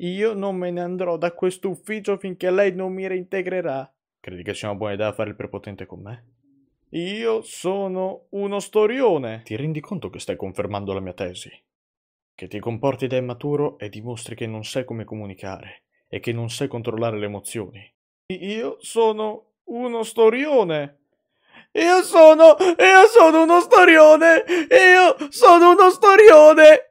Io non me ne andrò da questo ufficio finché lei non mi reintegrerà. Credi che sia una buona idea fare il prepotente con me? Io sono uno storione. Ti rendi conto che stai confermando la mia tesi? Che ti comporti da immaturo e dimostri che non sai come comunicare e che non sai controllare le emozioni. Io sono uno storione. Io sono, io sono uno storione. Io sono uno storione.